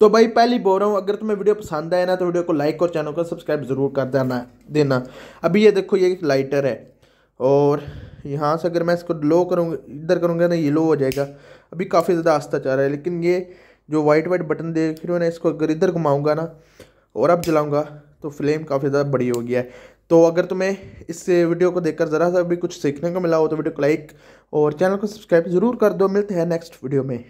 तो भाई पहली बोल रहा हूँ अगर तुम्हें वीडियो पसंद आए ना तो वीडियो को लाइक और चैनल को सब्सक्राइब ज़रूर कर देना देना अभी ये देखो ये एक लाइटर है और यहाँ से अगर मैं इसको लो करूँगा इधर करूँगा ना ये लो हो जाएगा अभी काफ़ी ज़्यादा आस्था चाह रहा है लेकिन ये जो वाइट वाइट बटन देख रहे हो ना इसको अगर इधर घुमाऊँगा ना और अब जलाऊँगा तो फ्लेम काफ़ी ज़्यादा बड़ी हो गया है तो अगर तुम्हें इस वीडियो को देखकर ज़रा सा भी कुछ सीखने को मिला हो तो वीडियो को लाइक और चैनल को सब्सक्राइब ज़रूर कर दो मिलते हैं नेक्स्ट वीडियो में